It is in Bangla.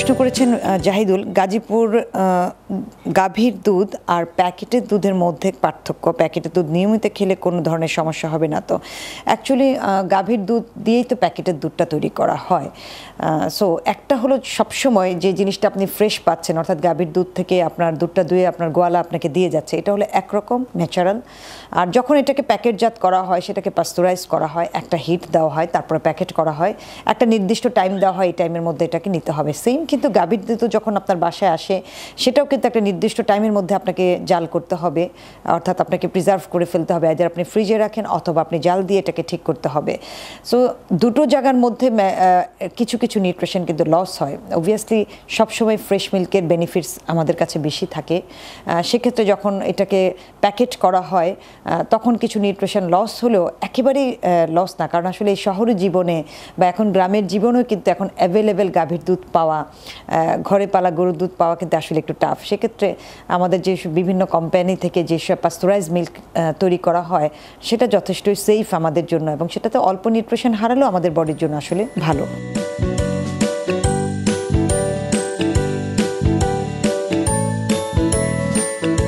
প্রশ্ন করেছেন জাহিদুল গাজীপুর গাভীর দুধ আর প্যাকেটের দুধের মধ্যে পার্থক্য প্যাকেটের দুধ নিয়মিত খেলে কোনো ধরনের সমস্যা হবে না তো অ্যাকচুয়ালি গাভীর দুধ দিয়েই তো প্যাকেটের দুধটা তৈরি করা হয় সো একটা হলো সবসময় যে জিনিসটা আপনি ফ্রেশ পাচ্ছেন অর্থাৎ গাভীর দুধ থেকে আপনার দুধটা দুয়ে আপনার গোয়ালা আপনাকে দিয়ে যাচ্ছে এটা হলো একরকম ন্যাচারাল আর যখন এটাকে প্যাকেটজাত করা হয় সেটাকে পাস্তুরাইজ করা হয় একটা হিট দেওয়া হয় তারপরে প্যাকেট করা হয় একটা নির্দিষ্ট টাইম দেওয়া হয় এই টাইমের মধ্যে এটাকে নিতে হবে সেম কিন্তু গাভীর দুধ যখন আপনার বাসায় আসে সেটাও কিন্তু একটা নির্দিষ্ট টাইমের মধ্যে আপনাকে জাল করতে হবে অর্থাৎ আপনাকে প্রিজার্ভ করে ফেলতে হবে আইদার আপনি ফ্রিজে রাখেন অথবা আপনি জাল দিয়ে এটাকে ঠিক করতে হবে সো দুটো জায়গার মধ্যে কিছু কিছু নিউট্রিশন কিন্তু লস হয় অবভিয়াসলি সবসময় ফ্রেশ মিল্কের বেনিফিটস আমাদের কাছে বেশি থাকে সেক্ষেত্রে যখন এটাকে প্যাকেট করা হয় তখন কিছু নিউট্রিশন লস হলেও একেবারেই লস না কারণ আসলে এই শহরের জীবনে বা এখন গ্রামের জীবনেও কিন্তু এখন অ্যাভেলেবেল গাভীর দুধ পাওয়া ঘরে পালা গরুর দুধ পাওয়া কিন্তু আসলে একটু টাফ সেক্ষেত্রে আমাদের যে বিভিন্ন কোম্পানি থেকে যেসব পাস্তুরাইজ মিল্ক তৈরি করা হয় সেটা যথেষ্টই সেফ আমাদের জন্য এবং সেটাতে অল্প নিউট্রিশন হারালেও আমাদের বডির জন্য আসলে ভালো